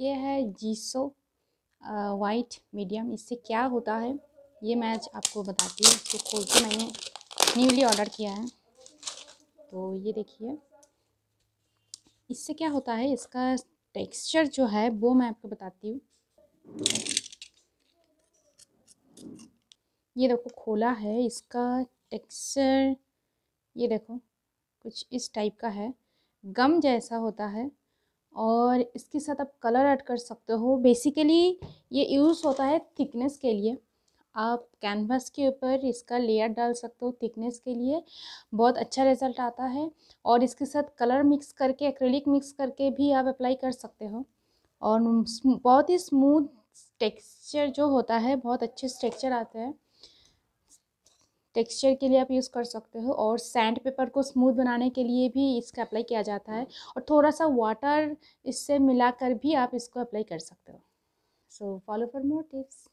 ये है जीसो white medium इससे क्या होता है ये मैच आपको बताती हूँ इसको खोल के मैंने न्यूली ऑर्डर किया है तो ये देखिए इससे क्या होता है इसका टेक्सचर जो है वो मैं आपको बताती हूँ ये देखो खोला है इसका टेक्सचर ये देखो कुछ इस टाइप का है गम जैसा होता है और इसके साथ आप कलर ऐड कर सकते हो बेसिकली ये यूज़ होता है थिकनेस के लिए आप कैनवास के ऊपर इसका लेयर डाल सकते हो थिकनेस के लिए बहुत अच्छा रिजल्ट आता है और इसके साथ कलर मिक्स करके एक्रेलिक मिक्स करके भी आप अप्लाई कर सकते हो और बहुत ही स्मूथ टेक्सचर जो होता है बहुत अच्छे टेक्सचर आते हैं टेक्सचर के लिए आप यूज़ कर सकते हो और सैंड पेपर को स्मूथ बनाने के लिए भी इसका अप्लाई किया जाता है और थोड़ा सा वाटर इससे मिलाकर भी आप इसको अप्लाई कर सकते हो so follow for more tips